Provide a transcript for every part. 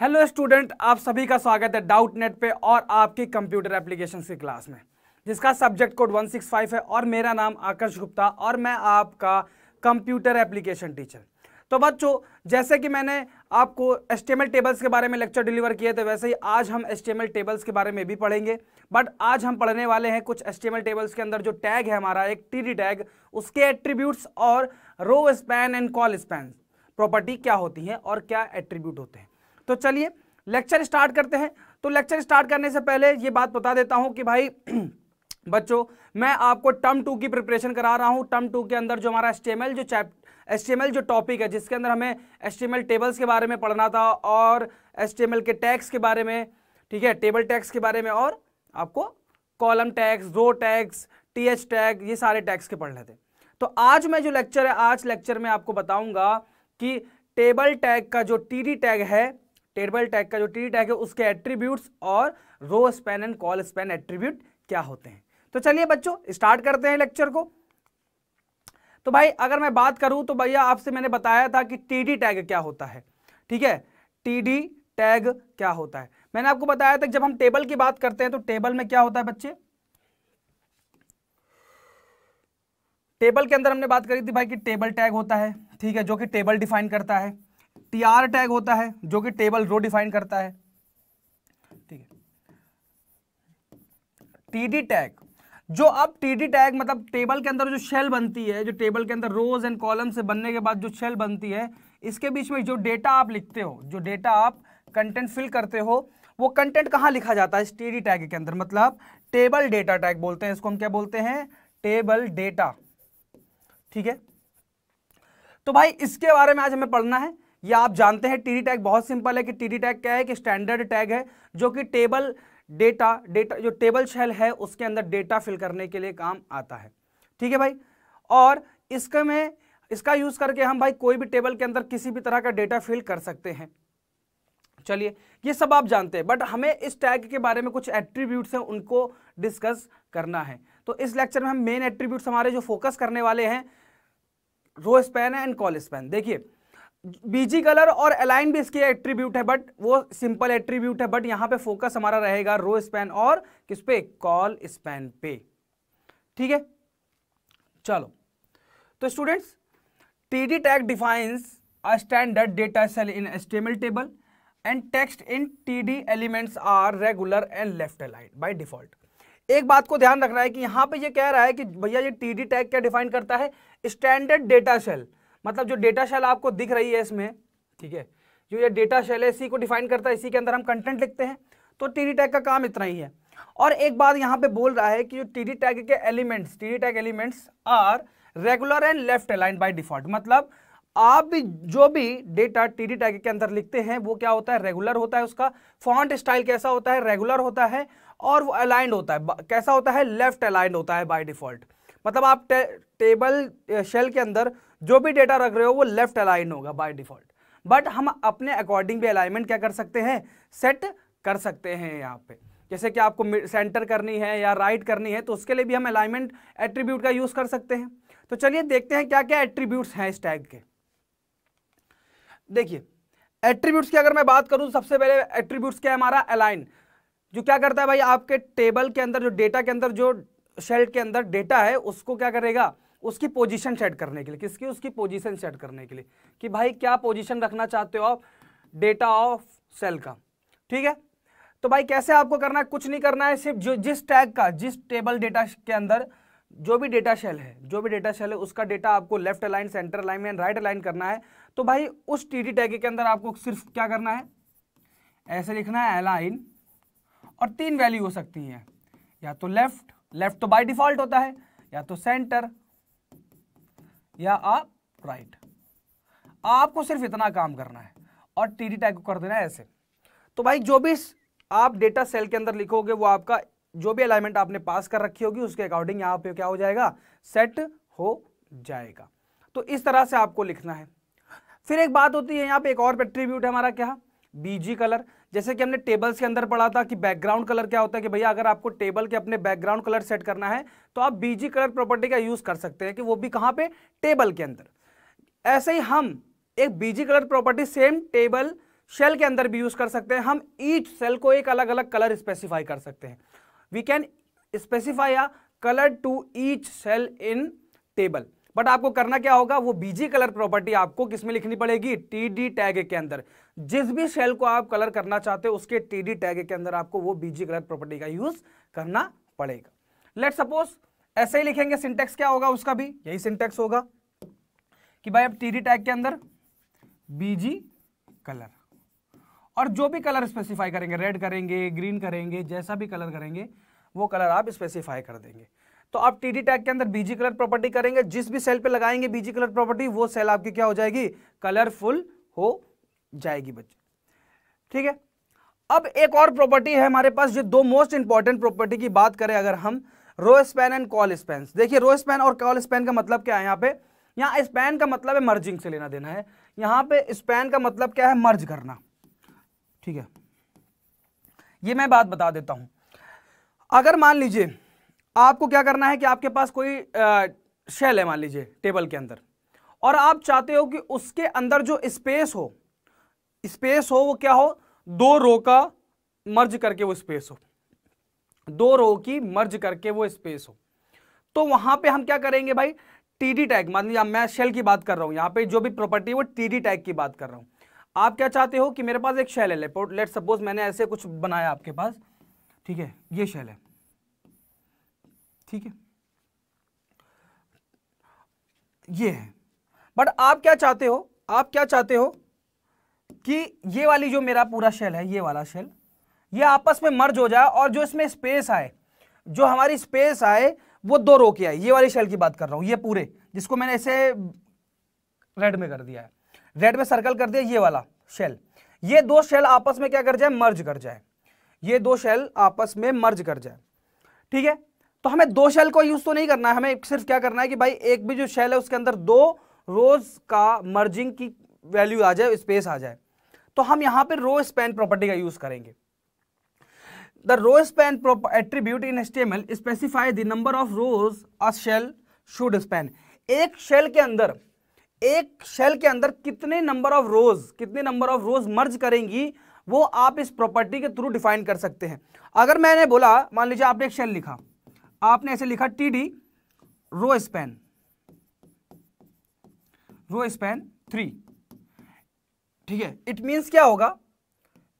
hello student आप सभी का स्वागत है डाउट नेट पे और आपकी कंप्यूटर एप्लीकेशन की क्लास में जिसका सब्जेक्ट कोड 165 है और मेरा नाम आकर्ष गुप्ता और मैं आपका कंप्यूटर एप्लीकेशन टीचर तो बच्चों जैसे कि मैंने आपको एस्टेमल टेबल्स के बारे में लेक्चर डिलीवर किए थे तो वैसे ही आज हम एस्टेमल टेबल्स के बारे में भी पढ़ेंगे बट आज हम पढ़ने वाले हैं कुछ एस्टेमल टेबल्स के अंदर जो टैग है हमारा एक टी टैग उसके एट्रीब्यूट्स और row span and col span property क्या होती हैं और क्या एट्रीब्यूट होते हैं तो चलिए लेक्चर स्टार्ट करते हैं तो लेक्चर स्टार्ट करने से पहले ये बात बता देता हूँ कि भाई बच्चों मैं आपको टर्म टू की प्रिपरेशन करा रहा हूँ टर्म टू के अंदर जो हमारा एस जो चैप एस जो टॉपिक है जिसके अंदर हमें एस टेबल्स के बारे में पढ़ना था और एस के टैक्स के बारे में ठीक है टेबल टैक्स के बारे में और आपको column tags row tags T H tag ये सारे टैक्स के पढ़ रहे थे तो आज मैं जो लेक्चर है आज लेक्चर में आपको बताऊंगा कि टेबल टैग का जो टी डी टैग है टेबल टैग का जो टी टैग है उसके एट्रीब्यूट्स और row span and col span attribute क्या होते हैं तो चलिए बच्चों स्टार्ट करते हैं लेक्चर को तो भाई अगर मैं बात करूं तो भैया आपसे मैंने बताया था कि टी टैग क्या होता है ठीक है टी टैग क्या होता है मैंने आपको बताया था जब हम टेबल की बात करते हैं तो टेबल में क्या होता है बच्चे टेबल के अंदर हमने बात करी थी भाई कि टेबल टैग होता है ठीक है जो कि टेबल डिफाइन करता है टी आर टैग होता है जो कि टेबल रो डिफाइन करता है ठीक है टीडी टैग जो अब टीडी टैग मतलब टेबल के अंदर जो शेल बनती है जो टेबल के अंदर रोज एंड कॉलम से बनने के बाद जो शेल बनती है इसके बीच में जो डेटा आप लिखते हो जो डेटा आप कंटेंट फिल करते हो वो कंटेंट कहाँ लिखा जाता है इस टीडी टैग के अंदर मतलब टेबल डेटा टैग बोलते हैं इसको हम क्या बोलते हैं टेबल डेटा ठीक है तो भाई इसके बारे में आज हमें पढ़ना है या आप जानते हैं टी टैग बहुत सिंपल है कि टी टैग क्या है कि स्टैंडर्ड टैग है जो कि टेबल डेटा डेटा जो टेबल शेल है उसके अंदर डेटा फिल करने के लिए काम आता है ठीक है भाई और इसके में इसका यूज़ करके हम भाई कोई भी टेबल के अंदर किसी भी तरह का डेटा फिल कर सकते हैं चलिए ये सब आप जानते हैं बट हमें इस टैग के बारे में कुछ एट्रीब्यूट्स हैं उनको डिस्कस करना है तो इस लेक्चर में हम मेन एट्रीब्यूट्स हमारे जो फोकस करने वाले हैं रो स्पैन है एंड कॉल स्पैन देखिए बीजी कलर और अलाइन भी इसके एट्रीब्यूट है बट वो सिंपल एट्रीब्यूट है बट यहां पे फोकस हमारा रहेगा रो स्पैन और किस पे कॉल स्पैन पे ठीक है चलो तो students TD tag defines a standard data cell in HTML table and text in TD elements are regular and left align by default एक बात को ध्यान रखना है कि यहां पे ये कह रहा है कि भैया ये टीडी टैग क्या डिफाइन करता है स्टैंडर्ड डेटा सेल मतलब जो डेटा शेल आपको दिख रही है इसमें ठीक है जो ये डेटा शेल है इसी को डिफाइन करता है इसी के अंदर हम कंटेंट लिखते हैं तो टी टैग का काम इतना ही है और एक बात यहाँ पे बोल रहा है कि जो टी टैग के elements T tag elements are regular and left align by default मतलब आप भी जो भी डेटा टी टैग के अंदर लिखते हैं वो क्या होता है रेगुलर होता है उसका फॉन्ट स्टाइल कैसा होता है रेगुलर होता है और वो अलाइंड होता है कैसा होता है लेफ्ट अलाइंड होता है बाय डिफॉल्ट मतलब आप टे, टेबल शेल के अंदर जो भी डेटा रख रहे हो वो लेफ्ट अलाइन होगा बाय डिफॉल्ट बट हम अपने अकॉर्डिंग भी अलाइनमेंट क्या कर सकते हैं सेट कर सकते हैं यहाँ पे जैसे कि आपको सेंटर करनी है या राइट करनी है तो उसके लिए भी हम अलाइनमेंट एट्रीब्यूट का यूज़ कर सकते हैं तो चलिए देखते हैं क्या क्या एट्रीब्यूट्स हैं इस टैग के देखिए एट्रीब्यूट्स की अगर मैं बात करूं तो सबसे पहले एट्रीब्यूट्स क्या है हमारा अलाइन जो क्या करता है भाई आपके टेबल के अंदर जो डेटा के अंदर जो शेल्ट के अंदर डेटा है उसको क्या करेगा उसकी पोजीशन सेट करने के लिए किसकी उसकी पोजीशन सेट करने के लिए कि भाई क्या पोजीशन रखना चाहते हो आप डेटा ऑफ सेल का ठीक है तो भाई कैसे आपको करना है कुछ नहीं करना है सिर्फ जो जिस टैग का जिस टेबल डेटा के अंदर जो भी डेटा शेल है जो भी डेटा शेल है उसका डेटा आपको left align centre line and right align करना है तो भाई उस टी टैग के अंदर आपको सिर्फ क्या करना है ऐसे लिखना है अलाइन और तीन वैल्यू हो सकती हैं या तो लेफ्ट लेफ्ट तो बाई डिफॉल्ट होता है या तो सेंटर या आप राइट आपको सिर्फ इतना काम करना है और टी डी टैग को कर देना है ऐसे तो भाई जो भी आप डेटा सेल के अंदर लिखोगे वो आपका जो भी अलाइनमेंट आपने पास कर रखी होगी उसके अकॉर्डिंग यहां पे क्या हो जाएगा सेट हो जाएगा तो इस तरह से आपको लिखना है फिर एक बात होती है यहां पे एक और पेट्रीब्यूट है हमारा क्या बीजी कलर जैसे कि हमने टेबल्स के अंदर पढ़ा था कि बैकग्राउंड कलर क्या होता है कि भैया अगर आपको टेबल के अपने बैकग्राउंड कलर सेट करना है तो आप बीजी कलर प्रॉपर्टी का यूज़ कर सकते हैं कि वो भी कहाँ पे टेबल के अंदर ऐसे ही हम एक BG colour property same table cell के अंदर भी यूज़ कर सकते हैं हम ईच सेल को एक अलग अलग कलर स्पेसिफाई कर सकते हैं we can specify a colour to each cell in table but आपको करना क्या होगा वो बीजी कलर प्रॉपर्टी आपको किसमें लिखनी पड़ेगी टीडी टैग के अंदर जिस भी शेल को आप कलर करना चाहते हो उसके टीडी टैग के अंदर आपको वो बीजी कलर प्रॉपर्टी का यूज करना पड़ेगा लेट सपोज ऐसे ही लिखेंगे सिंटेक्स क्या होगा उसका भी यही सिंटेक्स होगा कि भाई अब टीडी टैग के अंदर बीजी कलर और जो भी कलर स्पेसिफाई करेंगे रेड करेंगे ग्रीन करेंगे जैसा भी कलर करेंगे वो कलर आप स्पेसिफाई कर देंगे तो आप टीडी टैग के अंदर बीजी कलर प्रॉपर्टी करेंगे जिस भी सेल पे लगाएंगे बीजी कलर प्रॉपर्टी वो सेल आपकी क्या हो जाएगी कलरफुल हो जाएगी बच्चे ठीक है अब एक और प्रॉपर्टी है हमारे पास जो दो मोस्ट इंपॉर्टेंट प्रॉपर्टी की बात करें अगर हम row span and col span देखिए रो स्पैन और कॉल स्पैन का मतलब क्या है यहाँ पे यहाँ स्पैन का मतलब है मर्जिंग से लेना देना है यहाँ पे स्पैन का मतलब क्या है मर्ज करना ठीक है ये मैं बात बता देता हूं अगर मान लीजिए आपको क्या करना है कि आपके पास कोई शेल है मान लीजिए टेबल के अंदर और आप चाहते हो कि उसके अंदर जो स्पेस हो स्पेस हो वो क्या हो दो रो का मर्ज करके वो स्पेस हो दो रो की मर्ज करके वो स्पेस हो तो वहां पे हम क्या करेंगे भाई टीडी टैग मान लीजिए मैं शेल की बात कर रहा हूं यहां पे जो भी प्रॉपर्टी है वो टीडी टैग की बात कर रहा हूं आप क्या चाहते हो कि मेरे पास एक शेल है लेट सपोज मैंने ऐसे कुछ बनाया आपके पास ठीक है ये शेल है ठीक है ये है बट आप क्या चाहते हो आप क्या चाहते हो कि ये वाली जो मेरा पूरा शेल है ये वाला शेल ये आपस में मर्ज हो जाए और जो इसमें स्पेस आए जो हमारी स्पेस आए वो दो रो के आए ये वाली शेल की बात कर रहा हूं ये पूरे जिसको मैंने ऐसे रेड में कर दिया है रेड में सर्कल कर दिया ये वाला शेल ये दो शेल आपस में क्या कर जाए मर्ज कर जाए ये दो शेल आपस में मर्ज कर जाए ठीक है तो हमें दो शेल को यूज़ तो नहीं करना है हमें सिर्फ क्या करना है कि भाई एक भी जो शेल है उसके अंदर दो रोज का मर्जिंग की वैल्यू आ जाए स्पेस आ जाए तो हम यहां पर रो स्पैन प्रॉपर्टी का यूज़ करेंगे the row span attribute in HTML specify the number of rows a cell should span एक शेल के अंदर एक शेल के अंदर कितने नंबर ऑफ रोज कितने नंबर ऑफ रोज मर्ज करेंगी वो आप इस प्रॉपर्टी के थ्रू डिफाइन कर सकते हैं अगर मैंने बोला मान लीजिए आपने एक शेल लिखा आपने ऐसे लिखा T D row span row span three ठीक है इट मीन्स क्या होगा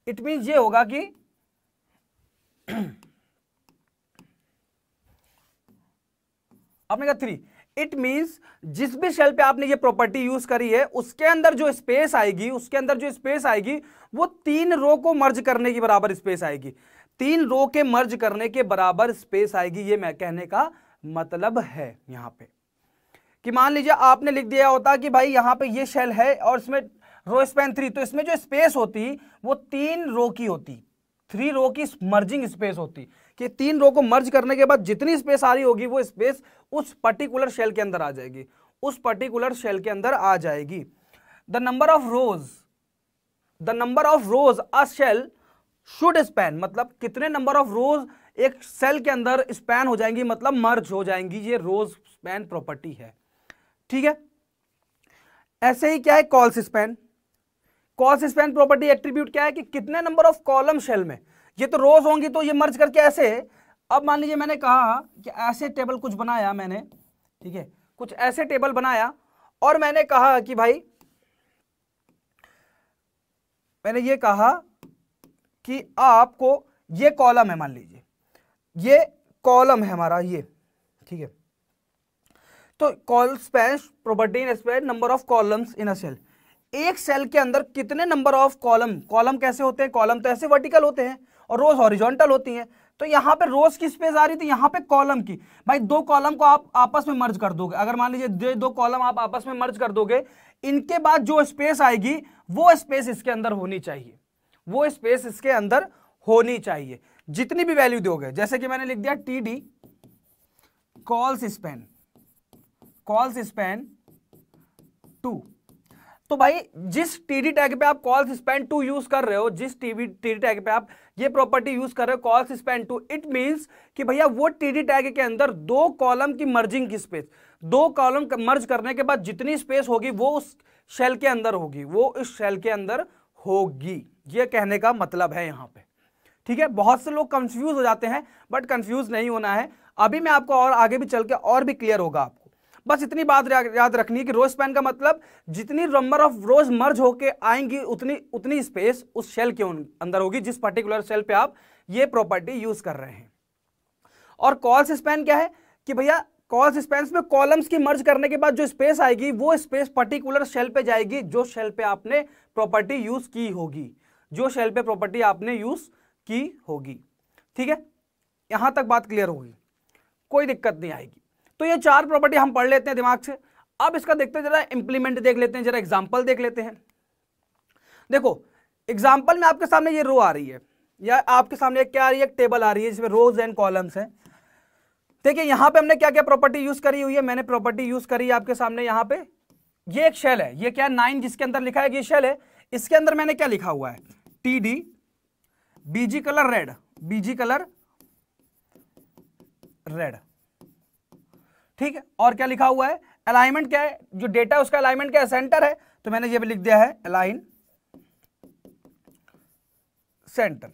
इट मीन्स ये होगा कि आपने कहा थ्री इट मीन्स जिस भी शेल पे आपने ये प्रॉपर्टी यूज करी है उसके अंदर जो स्पेस आएगी उसके अंदर जो स्पेस आएगी वो तीन रो को मर्ज करने की बराबर स्पेस आएगी तीन रो के मर्ज करने के बराबर स्पेस आएगी ये मैं कहने का मतलब है यहां पे कि मान लीजिए आपने लिख दिया होता कि भाई यहां पे ये शेल है और इसमें रो स्पेन थ्री तो इसमें जो स्पेस होती वो तीन रो की होती थ्री रो की मर्जिंग स्पेस होती कि तीन रो को मर्ज करने के बाद जितनी स्पेस आ रही होगी वो स्पेस उस पर्टिकुलर शेल के अंदर आ जाएगी उस पर्टिकुलर शेल के अंदर आ जाएगी the number of rows the number of rows a cell should span मतलब कितने नंबर ऑफ रोज एक सेल के अंदर स्पैन हो जाएंगी मतलब मर्ज हो जाएंगी ये रोज स्पैन प्रॉपर्टी है ठीक है ऐसे ही क्या है cols span cols span property attribute क्या है कि कितने नंबर ऑफ कॉलम शेल में ये तो रोज होंगी तो ये मर्ज करके ऐसे अब मान लीजिए मैंने कहा कि ऐसे टेबल कुछ बनाया मैंने ठीक है कुछ ऐसे टेबल बनाया और मैंने कहा कि भाई मैंने ये कहा कि आपको ये कॉलम है मान लीजिए ये कॉलम है हमारा ये ठीक है तो col space property in space number of columns in a cell एक सेल के अंदर कितने नंबर ऑफ कॉलम कॉलम कैसे होते हैं कॉलम तो ऐसे वर्टिकल होते हैं और रोज हॉरिजॉन्टल होती हैं तो यहां पे रोज की स्पेस आ रही थी यहां पे कॉलम की भाई दो कॉलम को आप आपस में मर्ज कर दोगे अगर मान लीजिए दो कॉलम आप आपस में मर्ज कर दोगे इनके बाद जो स्पेस आएगी वो स्पेस इसके अंदर होनी चाहिए वो स्पेस इसके अंदर होनी चाहिए जितनी भी वैल्यू दोगे जैसे कि मैंने लिख दिया T D cols span cols span two तो भाई जिस टीडी टैग पे आप कॉल्स स्पेन टू यूज कर रहे हो जिस टीवी टीडी टैग पे आप ये प्रॉपर्टी यूज कर रहे हो cols span two it means कि भैया वो टीडी टैग के अंदर दो कॉलम की मर्जिंग की स्पेस दो कॉलम मर्ज करने के बाद जितनी स्पेस होगी वो उस शेल के अंदर होगी वो इस शेल के अंदर होगी ये कहने का मतलब है यहाँ पे ठीक है बहुत से लोग कंफ्यूज हो जाते हैं बट कंफ्यूज नहीं होना है अभी मैं आपको और आगे भी चल के और भी क्लियर होगा आपको बस इतनी बात याद रखनी है कि रोज पैन का मतलब जितनी नंबर ऑफ रोज मर्ज होके आएंगी उतनी उतनी स्पेस उस शेल के अंदर होगी जिस पर्टिकुलर शेल पे आप ये प्रॉपर्टी यूज कर रहे हैं और कॉल्स स्पैन क्या है कि भैया कॉल स्पेस में कॉलम्स की मर्ज करने के बाद जो स्पेस आएगी वो स्पेस पर्टिकुलर शेल पे जाएगी जो शेल पे आपने प्रॉपर्टी यूज की होगी जो शेल पे प्रॉपर्टी आपने यूज की होगी ठीक है यहां तक बात क्लियर होगी कोई दिक्कत नहीं आएगी तो ये चार प्रॉपर्टी हम पढ़ लेते हैं दिमाग से अब इसका देखते हैं जरा इंप्लीमेंट देख लेते हैं जरा एग्जाम्पल देख लेते हैं देखो एग्जाम्पल में आपके सामने ये रो आ रही है या आपके सामने क्या आ रही है एक टेबल आ रही है जिसमें रोज एंड कॉलम्स हैं देखिए यहां पे हमने क्या क्या प्रॉपर्टी यूज करी हुई है मैंने प्रॉपर्टी यूज करी है आपके सामने यहां पे ये एक शेल है ये क्या नाइन जिसके अंदर लिखा है ये शेल है इसके अंदर मैंने क्या लिखा हुआ है T D BG colour red BG colour red ठीक है और क्या लिखा हुआ है अलाइनमेंट क्या है जो डेटा है उसका अलाइनमेंट क्या है सेंटर है तो मैंने ये भी लिख दिया है अलाइन सेंटर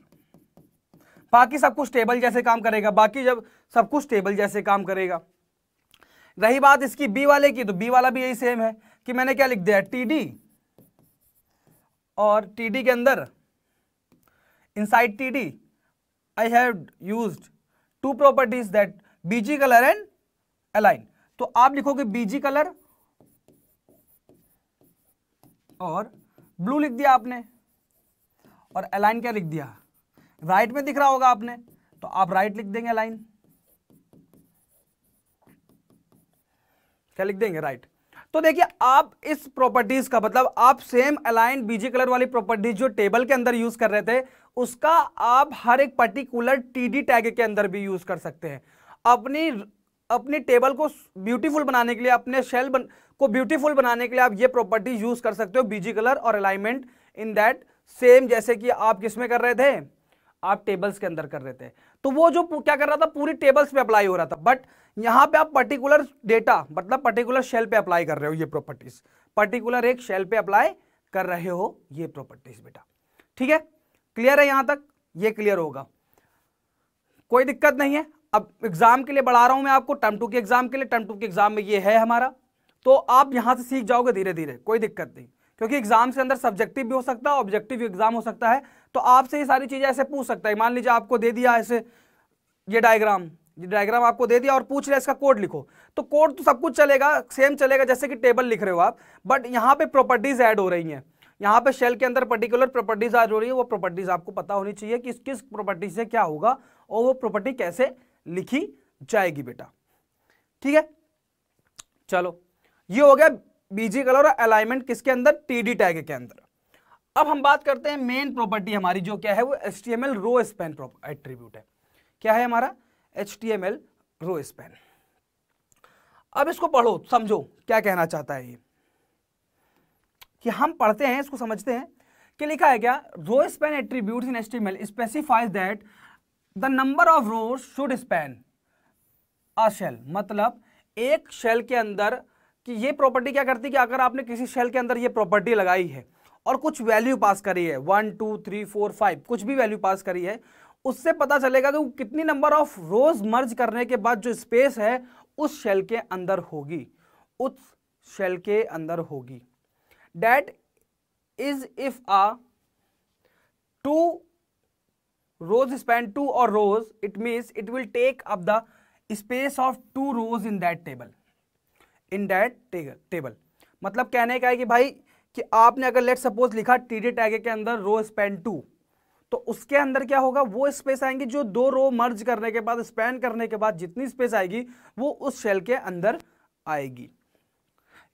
बाकी सब कुछ टेबल जैसे काम करेगा बाकी जब सब कुछ टेबल जैसे काम करेगा रही बात इसकी बी वाले की तो बी वाला भी यही सेम है कि मैंने क्या लिख दिया टी डी और टी डी के अंदर inside T D I have use two properties that BG colour and align तो आप लिखोगे बीजी कलर और ब्लू लिख दिया आपने और अलाइन क्या लिख दिया राइट right में दिख रहा होगा आपने तो आप राइट right लिख देंगे अलाइन क्या लिख देंगे राइट तो देखिए आप इस प्रॉपर्टीज का मतलब आप सेम अलाइन बीजी कलर वाली प्रॉपर्टीज जो टेबल के अंदर यूज कर रहे थे उसका आप हर एक पर्टिकुलर टीडी टैग के अंदर भी यूज कर सकते हैं अपनी अपनी टेबल को ब्यूटीफुल बनाने के लिए अपने शेल बन, को ब्यूटीफुल बनाने के लिए आप ये प्रॉपर्टी यूज कर सकते हो बीजी कलर और अलाइनमेंट इन दैट सेम जैसे कि आप किसमें कर रहे थे आप टेबल्स के अंदर कर रहे थे तो वो जो क्या कर रहा था पूरी टेबल्स पे अप्लाई हो रहा था बट यहां पे आप पर्टिकुलर डेटा मतलब पर्टिकुलर शेल पे अप्लाई कर रहे हो ये प्रॉपर्टीज पर्टिकुलर एक शेल पे अप्लाई कर रहे हो ये प्रॉपर्टीज बेटा ठीक है क्लियर है यहां तक ये क्लियर होगा कोई दिक्कत नहीं है अब एग्जाम के लिए बढ़ा रहा हूं मैं आपको टर्म टू के एग्जाम के लिए टर्म टू के एग्जाम में ये है हमारा तो आप यहां से सीख जाओगे धीरे धीरे कोई दिक्कत नहीं क्योंकि एग्जाम के अंदर सब्जेक्टिव भी हो सकता है ऑब्जेक्टिव एग्जाम हो सकता है तो आपसे ये सारी चीजें ऐसे पूछ सकता है मान लीजिए आपको दे दिया ऐसे ये डायग्राम डायग्राम आपको दे दिया और पूछ रहा है इसका कोड लिखो तो कोड तो सब कुछ चलेगा सेम चलेगा जैसे कि टेबल लिख रहे हो आप बट यहाँ पे प्रॉपर्टीज ऐड हो रही हैं यहाँ पे शेल के अंदर पर्टिकुलर प्रॉपर्टीज ऐड हो रही है वो प्रॉपर्टीज आपको पता होनी चाहिए कि किस किस प्रॉपर्टी से क्या होगा और वो प्रॉपर्टी कैसे लिखी जाएगी बेटा ठीक है चलो ये हो गया बीजी कलर और अलाइनमेंट किसके अंदर टीडी टैग के अंदर अब हम बात करते हैं मेन प्रॉपर्टी हमारी जो क्या है वो H T M L row span attribute है क्या है हमारा H T M L row span अब इसको पढ़ो समझो क्या कहना चाहता है ये कि हम पढ़ते हैं इसको समझते हैं कि लिखा है क्या row span attribute in H T M L specifies that the number of rows should span a cell मतलब एक शेल के अंदर कि ये प्रॉपर्टी क्या करती है कि अगर आपने किसी शेल के अंदर ये प्रॉपर्टी लगाई है और कुछ वैल्यू पास करी है one two three four five कुछ भी वैल्यू पास करी है उससे पता चलेगा कि कितनी नंबर ऑफ रोज मर्ज करने के बाद जो स्पेस है उस शेल के अंदर होगी उस शेल के अंदर होगी that is if a two rows span two और rows it means it will take up the space of two rows in that table in that table मतलब कहने का है कि भाई कि आपने अगर लेट सपोज लिखा टी डी टैगे के अंदर रो स्पैन टू तो उसके अंदर क्या होगा वो स्पेस आएंगी जो दो रो मर्ज करने के बाद स्पैन करने के बाद जितनी स्पेस आएगी वो उस शेल के अंदर आएगी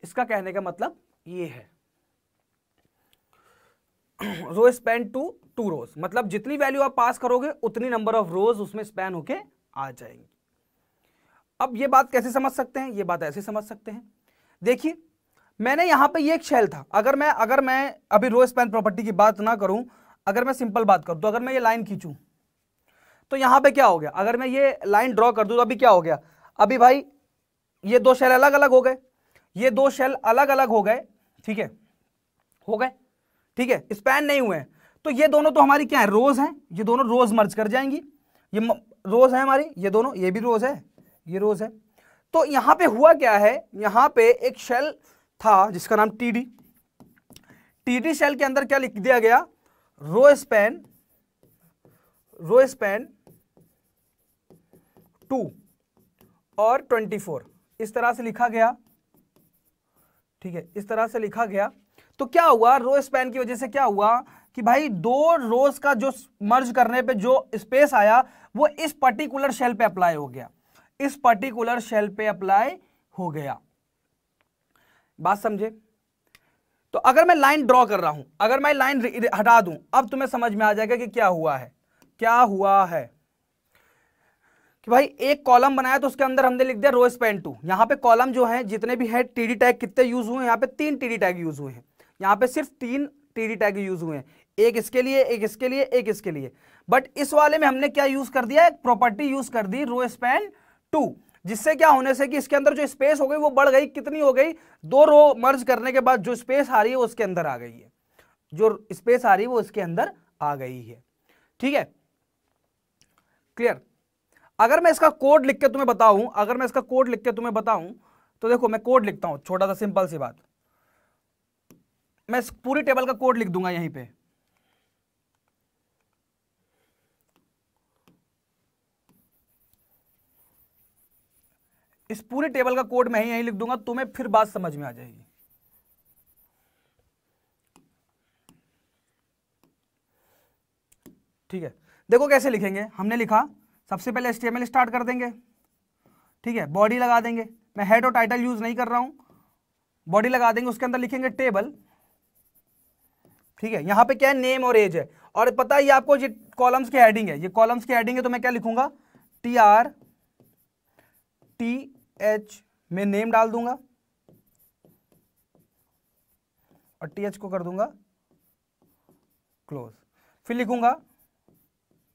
इसका कहने का मतलब ये है row span two two rows मतलब जितनी वैल्यू आप पास करोगे उतनी नंबर ऑफ रोज उसमें स्पैन होके आ जाएंगी अब ये बात कैसे समझ सकते हैं ये बात ऐसे समझ सकते हैं देखिए मैंने यहां पे ये एक शेल था अगर मैं अगर मैं अभी रो स्पैन प्रॉपर्टी की बात ना करूं अगर मैं सिंपल बात करूं तो अगर मैं ये लाइन खींचू तो यहां पे क्या हो गया अगर मैं ये लाइन ड्रॉ कर दू तो अभी क्या हो गया अभी भाई ये दो शेल अलग अलग हो गए ये दो शेल अलग अलग हो गए ठीक है हो गए ठीक है स्पैन नहीं हुए तो ये दोनों तो हमारी क्या है रोज हैं ये दोनों रोज मर्ज कर जाएंगी ये रोज है हमारी ये दोनों ये भी रोज है ये रोज है तो यहां पे हुआ क्या है यहां पे एक शेल था जिसका नाम टीडी टीडी शेल के अंदर क्या लिख दिया गया row span row span two और ट्वेंटी फोर इस तरह से लिखा गया ठीक है इस तरह से लिखा गया तो क्या हुआ रो स्पैन की वजह से क्या हुआ कि भाई दो रोज का जो मर्ज करने पे जो स्पेस आया वो इस पर्टिकुलर शेल पे अप्लाई हो गया इस पर्टिकुलर शेल पे अप्लाई हो गया बात समझे तो अगर मैं लाइन ड्रॉ कर रहा हूं अगर मैं लाइन हटा दूं अब तुम्हें समझ में आ जाएगा कि क्या हुआ है क्या हुआ है कि भाई एक कॉलम बनाया तो उसके अंदर हमने लिख दिया रो स्पेन टू यहां पे कॉलम जो है जितने भी है टीडी टैग कितने यूज हुए यहां पे तीन टीडी टैग यूज हुए हैं यहां पे सिर्फ तीन टीडी टैग यूज हुए हैं एक इसके लिए एक इसके लिए एक इसके लिए बट इस वाले में हमने क्या यूज कर दिया एक प्रॉपर्टी यूज कर दी रो स्पेन टू जिससे क्या होने से कि इसके अंदर जो स्पेस हो गई वो बढ़ गई कितनी हो गई दो रो मर्ज करने के बाद जो स्पेस आ रही है वो उसके अंदर आ गई है जो स्पेस आ रही है वो इसके अंदर आ गई है ठीक है क्लियर अगर मैं इसका कोड लिख के तुम्हें बताऊं अगर मैं इसका कोड लिख के तुम्हें बताऊं तो देखो मैं कोड लिखता हूं छोटा सा सिंपल सी बात मैं पूरी टेबल का कोड लिख दूंगा यहीं पर इस पूरे टेबल का कोड मैं ही यहीं लिख दूंगा तुम्हें फिर बात समझ में आ जाएगी ठीक है देखो कैसे लिखेंगे हमने लिखा सबसे पहले एच स्टार्ट कर देंगे ठीक है बॉडी लगा देंगे मैं हेड और टाइटल यूज नहीं कर रहा हूं बॉडी लगा देंगे उसके अंदर लिखेंगे टेबल ठीक है यहां पे क्या है नेम और एज है और पता ही आपको ये कॉलम्स की हेडिंग है ये कॉलम्स की हेडिंग है तो मैं क्या लिखूंगा टी आर टी एच में नेम डाल दूंगा और टी एच को कर दूंगा क्लोज फिर लिखूंगा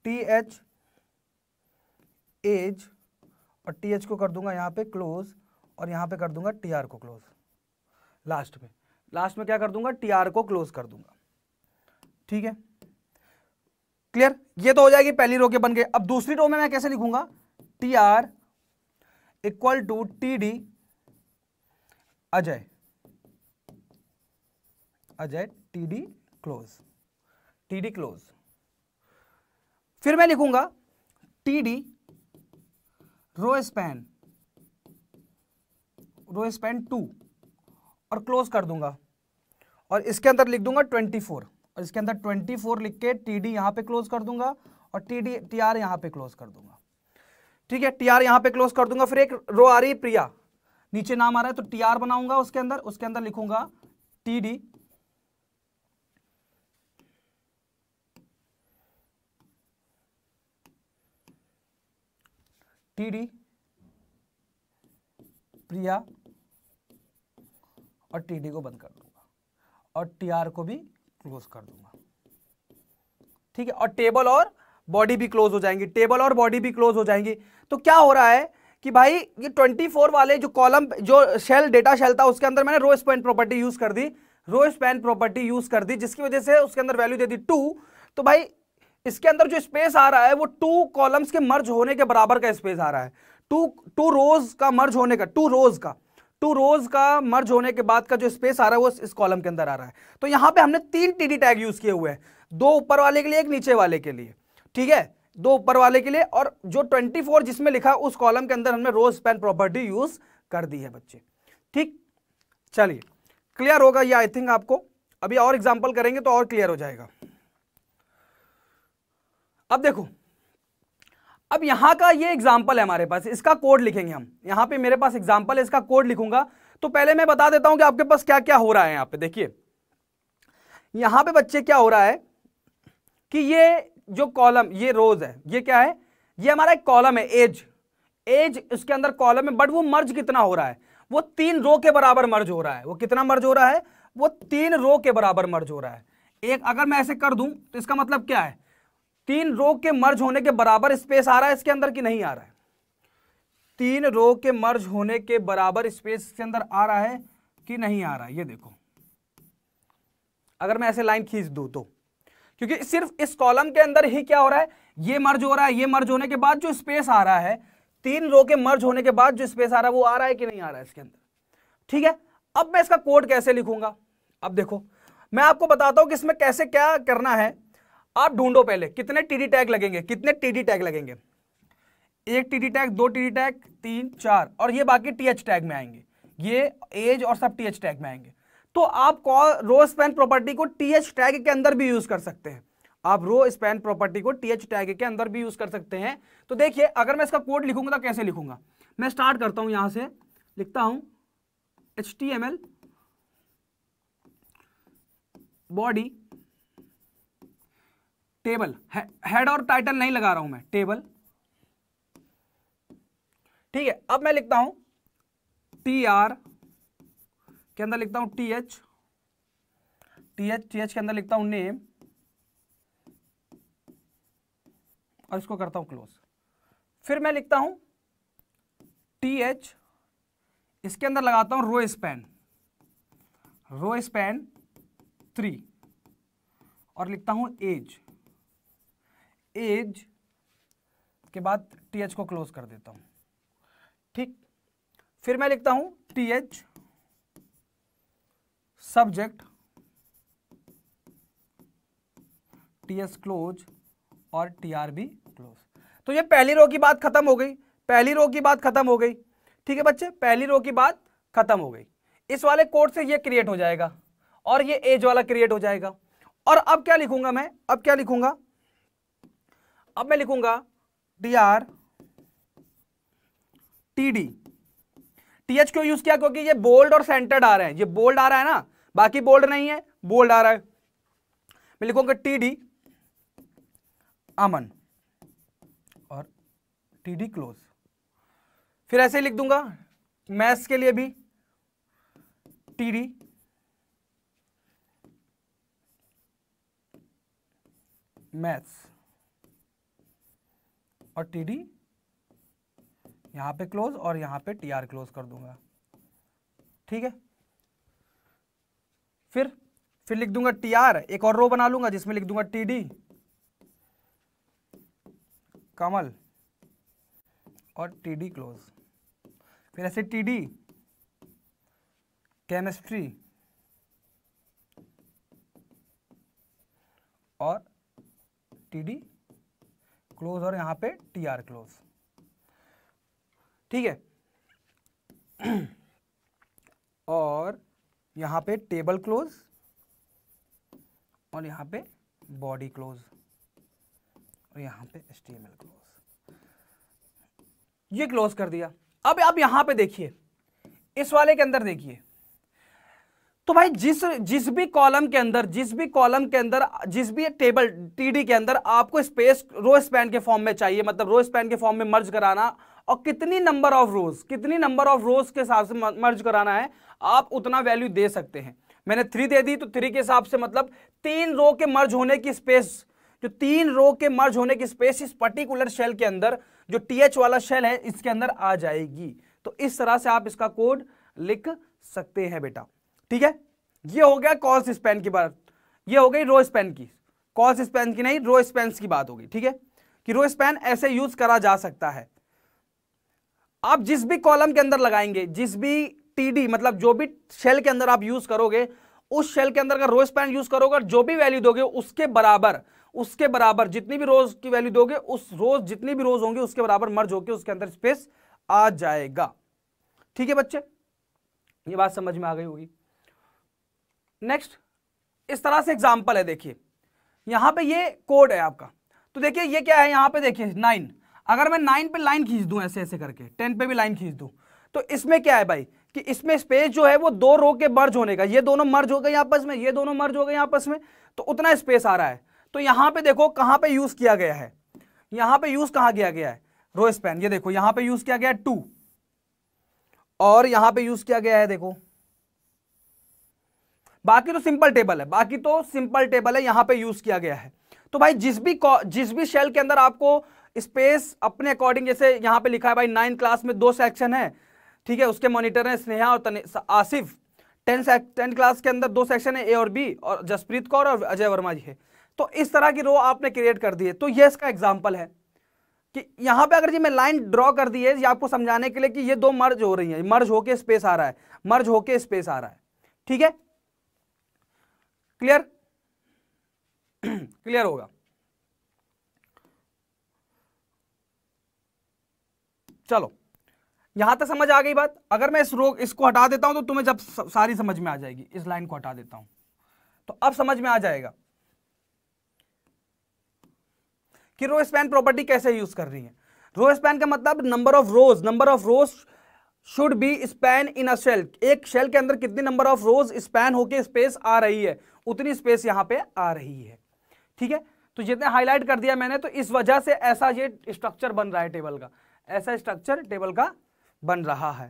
टी एच एज और टी एच को कर दूंगा यहां पे क्लोज और यहां पे कर दूंगा टी आर को क्लोज लास्ट में लास्ट में क्या कर दूंगा टी आर को क्लोज कर दूंगा ठीक है क्लियर ये तो हो जाएगी पहली रो के बन गए अब दूसरी रो में मैं कैसे लिखूंगा T R equal to T D Ajay Ajay T D close T D close फिर मैं लिखूंगा T D row span row span two और क्लोज कर दूंगा और इसके अंदर लिख दूंगा ट्वेंटी फोर और इसके अंदर ट्वेंटी फोर लिख के टी डी यहां पर क्लोज कर दूंगा और टी डी टी आर यहां पर क्लोज कर दूंगा ठीक है टीआर यहां पे क्लोज कर दूंगा फिर एक रो आ रही प्रिया नीचे नाम आ रहा है तो टी आर बनाऊंगा उसके अंदर उसके अंदर लिखूंगा T D T D Priya और टी डी को बंद कर दूंगा और टीआर को भी क्लोज कर दूंगा ठीक है और टेबल और बॉडी भी क्लोज हो जाएंगी टेबल और बॉडी भी क्लोज हो जाएंगी तो क्या हो रहा है कि भाई ये 24 वाले जो कॉलम जो शेल डेटा शेल था उसके अंदर मैंने रो स्पैन प्रॉपर्टी यूज कर दी रो स्पैन प्रॉपर्टी यूज कर दी जिसकी वजह से उसके अंदर वैल्यू दे दी टू तो भाई इसके अंदर जो स्पेस आ रहा है वो टू कॉलम्स के मर्ज होने के बराबर का स्पेस आ रहा है टू टू रोज का मर्ज होने का टू रोज का टू रोज का मर्ज होने के बाद का जो स्पेस आ रहा है वो इस कॉलम के अंदर आ रहा है तो यहाँ पे हमने तीन टीडी टैग यूज किए हुए हैं दो ऊपर वाले के लिए एक नीचे वाले के लिए ठीक है दो ऊपर वाले के लिए और जो 24 जिसमें लिखा उस कॉलम के अंदर हमने रोज पेन प्रॉपर्टी यूज कर दी है बच्चे ठीक चलिए क्लियर होगा ये आई थिंक आपको अभी और एग्जांपल करेंगे तो और क्लियर हो जाएगा अब देखो अब यहां का ये एग्जांपल है हमारे पास इसका कोड लिखेंगे हम यहां पे मेरे पास एग्जाम्पल है इसका कोड लिखूंगा तो पहले मैं बता देता हूं कि आपके पास क्या क्या हो रहा है यहां पर देखिए यहां पर बच्चे क्या हो रहा है कि ये जो कॉलम ये रोज है ये क्या है ये हमारा एक कॉलम है एज एज इसके अंदर कॉलम है बट वो मर्ज कितना हो रहा है वो तीन रो के बराबर मर्ज हो रहा है वो कितना मर्ज हो रहा है वो तीन रो के बराबर मर्ज हो रहा है एक अगर मैं ऐसे कर दूं तो इसका मतलब क्या है तीन रो के मर्ज होने के बराबर स्पेस आ रहा है इसके अंदर कि नहीं आ रहा है तीन रो के मर्ज होने के बराबर स्पेस इसके अंदर आ रहा है कि नहीं आ रहा है ये देखो अगर मैं ऐसे लाइन खींच दूं तो क्योंकि सिर्फ इस कॉलम के अंदर ही क्या हो रहा है ये मर्ज हो रहा है ये मर्ज होने के बाद जो स्पेस आ रहा है तीन रो के मर्ज होने के बाद जो स्पेस आ रहा है वो आ रहा है कि नहीं आ रहा है इसके अंदर ठीक है अब मैं इसका कोड कैसे लिखूंगा अब देखो मैं आपको बताता हूं कि इसमें कैसे क्या करना है आप ढूंढो पहले कितने टीडी टैग लगेंगे कितने टीडी टैग लगेंगे एक टीडी टैग दो टीडी टैग तीन चार और ये बाकी टीएच टैग में आएंगे ये एज और सब टीएच टैग में आएंगे तो आप रो स्पैन प्रॉपर्टी को टी एच टैग के अंदर भी यूज कर सकते हैं आप रो स्पैन प्रॉपर्टी को टी एच टैग के अंदर भी यूज कर सकते हैं तो देखिए अगर मैं इसका कोड लिखूंगा तो कैसे लिखूंगा मैं स्टार्ट करता हूं यहां से लिखता हूं H T M L body table head और टाइटल नहीं लगा रहा हूं मैं टेबल ठीक है अब मैं लिखता हूं टी आर के अंदर लिखता हूँ T H T H T H के अंदर लिखता हूँ नेम और इसको करता हूँ क्लोज फिर मैं लिखता हूँ टी एच इसके अंदर लगाता हूँ row span row span three और लिखता हूँ एज एज के बाद टी एच को क्लोज कर देता हूँ ठीक फिर मैं लिखता हूँ T H subject T S close और टी आर बी क्लोज तो ये पहली रो की बात खत्म हो गई पहली रो की बात खत्म हो गई ठीक है बच्चे पहली रो की बात खत्म हो गई इस वाले कोड से ये क्रिएट हो जाएगा और ये एज वाला क्रिएट हो जाएगा और अब क्या लिखूंगा मैं अब क्या लिखूंगा अब मैं लिखूंगा D R T D TH क्यों यूज किया क्योंकि ये बोल्ड और सेंटर्ड आ रहे हैं ये बोल्ड आ रहा है ना बाकी बोल्ड नहीं है बोल्ड आ रहा है मैं लिखूंगा टी डी अमन और टी डी क्लोज फिर ऐसे ही लिख दूंगा मैथ्स के लिए भी टी डी मैथ्स और टी डी यहाँ पे क्लोज और यहाँ पे टी आर क्लोज कर दूंगा ठीक है फिर फिर लिख दूंगा टी आर एक और रो बना लूंगा जिसमें लिख दूंगा टी डी कमल और टी डी क्लोज फिर ऐसे टी डी केमिस्ट्री और टी डी क्लोज और यहाँ पे टी आर क्लोज ठीक है और यहां पे टेबल क्लोज और यहां पे बॉडी क्लोज और यहां पे स्टीमल क्लोज ये क्लोज कर दिया अब आप यहां पे देखिए इस वाले के अंदर देखिए तो भाई जिस जिस भी कॉलम के अंदर जिस भी कॉलम के अंदर जिस भी टेबल टीडी के अंदर आपको स्पेस रो स्पैन के फॉर्म में चाहिए मतलब रो स्पैन के फॉर्म में मर्ज कराना और कितनी नंबर ऑफ रोज कितनी नंबर ऑफ रोज के हिसाब से मर्ज कराना है आप उतना वैल्यू दे सकते हैं मैंने थ्री दे दी तो थ्री के हिसाब से मतलब तीन रो के मर्ज होने की स्पेस जो तीन रो के मर्ज होने की स्पेस इस पर्टिकुलर शेल के अंदर जो टीएच वाला शेल है इसके अंदर आ जाएगी तो इस तरह से आप इसका कोड लिख सकते हैं बेटा ठीक है ये हो गया कॉस स्पेन की बात ये हो गई रो स्पेन की कॉस स्पेन की नहीं रो स्पेन की बात हो गई ठीक है कि रो स्पेन ऐसे यूज करा जा सकता है आप जिस भी कॉलम के अंदर लगाएंगे जिस भी टीडी मतलब जो भी शेल के अंदर आप यूज करोगे उस शेल के अंदर का रो स्पैन यूज करोगे जो भी वैल्यू दोगे उसके बराबर उसके बराबर जितनी भी रोज की वैल्यू दोगे उस रोज जितनी भी रोज होंगे उसके बराबर मर्ज होकर उसके अंदर स्पेस आ जाएगा ठीक है बच्चे ये बात समझ में आ गई होगी नेक्स्ट इस तरह से एग्जाम्पल है देखिए यहां पे ये कोड है आपका तो देखिए ये क्या है यहां पे देखिए नाइन अगर मैं नाइन पे लाइन खींच दूं ऐसे ऐसे करके टेन पे भी लाइन खींच दूं तो इसमें क्या है भाई कि इसमें स्पेस जो है वो दो रो के मर्ज होने का ये दोनों मर्ज हो गए आपस में ये दोनों मर्ज हो गए आपस में तो उतना स्पेस आ रहा है तो यहां पे देखो कहां पे यूज किया गया है यहां पे यूज कहाँ किया गया है रो स्पेन ये देखो यहां पे यूज किया गया है टू और यहां पे यूज किया गया है देखो बाकी तो सिंपल टेबल है बाकी तो सिंपल टेबल है यहां पे यूज किया गया है तो भाई जिस भी जिस भी शेल के अंदर आपको स्पेस अपने अकॉर्डिंग जैसे यहाँ पे लिखा है भाई नाइन्थ क्लास में दो सेक्शन है ठीक है उसके मॉनिटर हैं स्नेहा और आसिफ टेंथ टेंथ क्लास के अंदर दो सेक्शन है ए और बी और जसप्रीत कौर और अजय वर्मा जी है तो इस तरह की रो आपने क्रिएट कर दी है तो ये इसका एग्जाम्पल है कि यहाँ पे अगर जी मैं लाइन ड्रॉ कर दी है ये आपको समझाने के लिए कि ये दो मर्ज हो रही है मर्ज होके स्पेस आ रहा है मर्ज होके स्पेस आ रहा है ठीक है क्लियर क्लियर होगा चलो यहां तक समझ आ गई बात अगर मैं इस रोग इसको हटा देता हूं तो तुम्हें जब सारी समझ में आ जाएगी इस लाइन को हटा देता हूं तो अब समझ में आ जाएगा कि रो स्पैन प्रॉपर्टी कैसे यूज कर रही है रो स्पैन का मतलब number of rows number of rows should be span in a cell एक शेल के अंदर कितनी नंबर ऑफ रोज स्पैन होकर स्पेस आ रही है उतनी स्पेस यहां पर आ रही है ठीक है तो जितने हाईलाइट कर दिया मैंने तो इस वजह से ऐसा ये स्ट्रक्चर बन रहा है टेबल का ऐसा स्ट्रक्चर टेबल का बन रहा है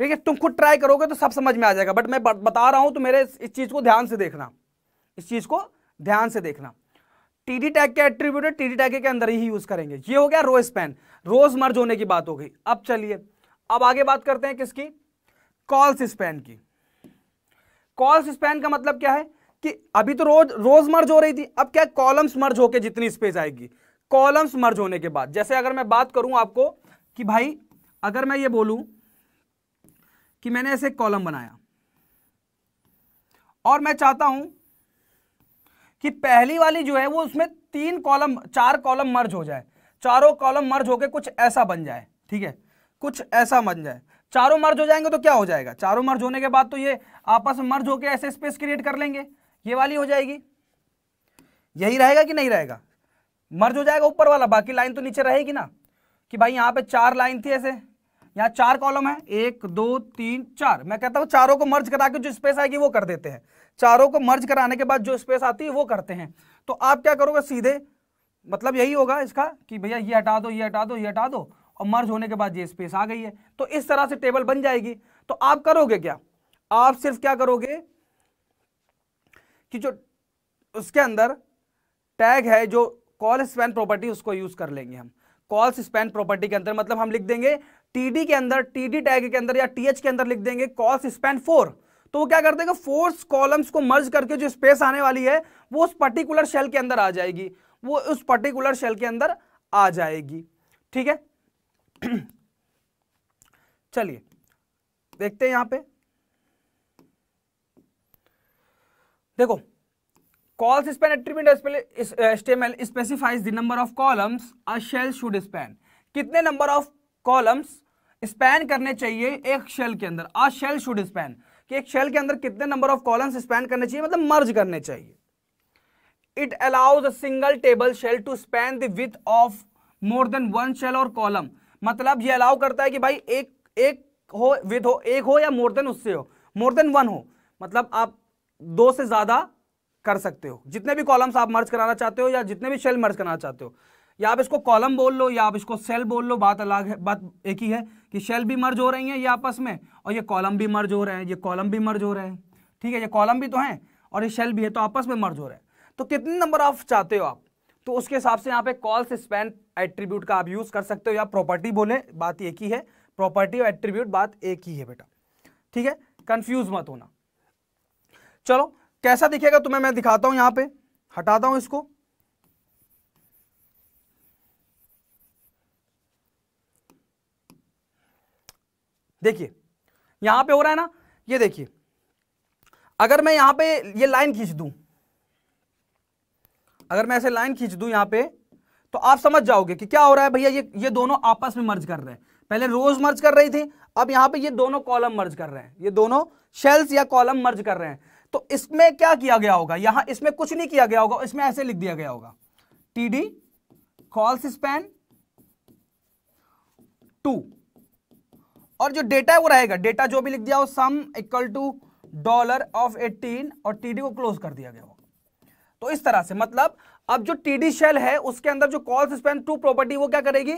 ठीक है तुम खुद ट्राई करोगे तो सब समझ में आ जाएगा बट मैं बता रहा हूं तो मेरे इस चीज को ध्यान से देखना इस चीज को ध्यान से देखना टीडी टैग के एट्रीब्यूटर टीडी टैग के अंदर ही यूज करेंगे ये हो गया रोज पैन रोज मर्ज होने की बात हो गई अब चलिए अब आगे बात करते हैं किसकी कॉल्स स्पैन की कॉल्स स्पैन का मतलब क्या है कि अभी तो रोज रोज मर्ज हो रही थी अब क्या कॉलम्स मर्ज होकर जितनी स्पेस आएगी कॉलम्स मर्ज होने के बाद जैसे अगर मैं बात करूं आपको कि भाई अगर मैं ये बोलूं कि मैंने ऐसे कॉलम बनाया और मैं चाहता हूं कि पहली वाली जो है वो उसमें तीन कॉलम चार कॉलम मर्ज हो जाए चारों कॉलम मर्ज होकर कुछ ऐसा बन जाए ठीक है कुछ ऐसा बन जाए चारों मर्ज हो जाएंगे तो क्या हो जाएगा चारों मर्ज होने के बाद तो ये आपस में मर्ज होकर ऐसे स्पेस क्रिएट कर लेंगे ये वाली हो जाएगी यही रहेगा कि नहीं रहेगा मर्ज हो जाएगा ऊपर वाला बाकी लाइन तो नीचे रहेगी ना कि भाई यहाँ पे चार लाइन थी ऐसे यहाँ चार कॉलम है एक दो तीन चार मैं कहता हूँ चारों को मर्ज करा के जो स्पेस आएगी वो कर देते हैं चारों को मर्ज कराने के बाद जो स्पेस आती है वो करते हैं तो आप क्या करोगे सीधे मतलब यही होगा इसका कि भैया ये हटा दो ये हटा दो ये हटा दो और मर्ज होने के बाद ये स्पेस आ गई है तो इस तरह से टेबल बन जाएगी तो आप करोगे क्या आप सिर्फ क्या करोगे कि जो उसके अंदर टैग है जो कॉल स्पैन प्रॉपर्टी उसको यूज कर लेंगे हम कॉल्स स्पैन प्रॉपर्टी के अंदर मतलब हम लिख देंगे टीडी के अंदर टीडी टैग के अंदर या टीएच के अंदर लिख देंगे कॉल्स स्पैन फोर तो वो क्या कर देगा फोर्स कॉलम्स को मर्ज करके जो स्पेस आने वाली है वो उस पर्टिकुलर शेल के अंदर आ जाएगी वो उस पर्टिकुलर शेल के अंदर आ जाएगी ठीक है चलिए देखते हैं यहां पे देखो cols span attribute HTML specifies the number of columns a cell should span कितने नंबर ऑफ कॉलम्स स्पैन करने चाहिए एक शेल के अंदर अ शेल शुड स्पैन कि एक शेल के अंदर कितने नंबर ऑफ कॉलम्स स्पैन करने चाहिए मतलब मर्ज करने चाहिए it allows a single table cell to span the width of more than one cell or column मतलब ये अलाउ करता है कि भाई एक एक हो विथ हो एक हो या मोर देन उससे हो मोर देन वन हो मतलब आप दो से ज्यादा कर सकते हो जितने भी कॉलम्स आप मर्ज कराना चाहते हो या जितने भी सेल मर्ज कराना चाहते हो या आप इसको कॉलम बोल लो या आप इसको सेल बोल लो बात अलग है बात एक ही है कि सेल भी मर्ज हो रही है ये आपस में और ये कॉलम भी मर्ज हो रहे हैं ये कॉलम भी मर्ज हो रहे हैं ठीक है ये कॉलम भी तो है और ये सेल भी है तो आपस में मर्ज हो रहे हैं तो कितने नंबर ऑफ चाहते हो आप तो उसके हिसाब से यहाँ पे कॉल्स स्पेन एट्रीब्यूट का आप यूज़ कर सकते हो या प्रॉपर्टी बोले बात एक ही है प्रॉपर्टी और एट्रीब्यूट बात एक ही है बेटा ठीक है कंफ्यूज मत होना चलो कैसा दिखेगा तुम्हें मैं दिखाता हूं यहां पे हटाता हूं इसको देखिए यहां पे हो रहा है ना ये देखिए अगर मैं यहां पे ये लाइन खींच दूं अगर मैं ऐसे लाइन खींच दूं यहां पे तो आप समझ जाओगे कि क्या हो रहा है भैया ये ये दोनों आपस में मर्ज कर रहे हैं पहले रोज मर्ज कर रही थी अब यहां पे ये दोनों कॉलम मर्ज कर रहे हैं ये दोनों शेल्स या कॉलम मर्ज कर रहे हैं तो इसमें क्या किया गया होगा यहां इसमें कुछ नहीं किया गया होगा इसमें ऐसे लिख दिया गया होगा T D cols span two और जो डेटा है वो रहेगा डेटा जो भी लिख दिया हो sum equal to dollar of eighteen और टीडी को क्लोज कर दिया गया होगा तो इस तरह से मतलब अब जो टीडी शेल है उसके अंदर जो कॉल्स स्पेन टू प्रॉपर्टी वो क्या करेगी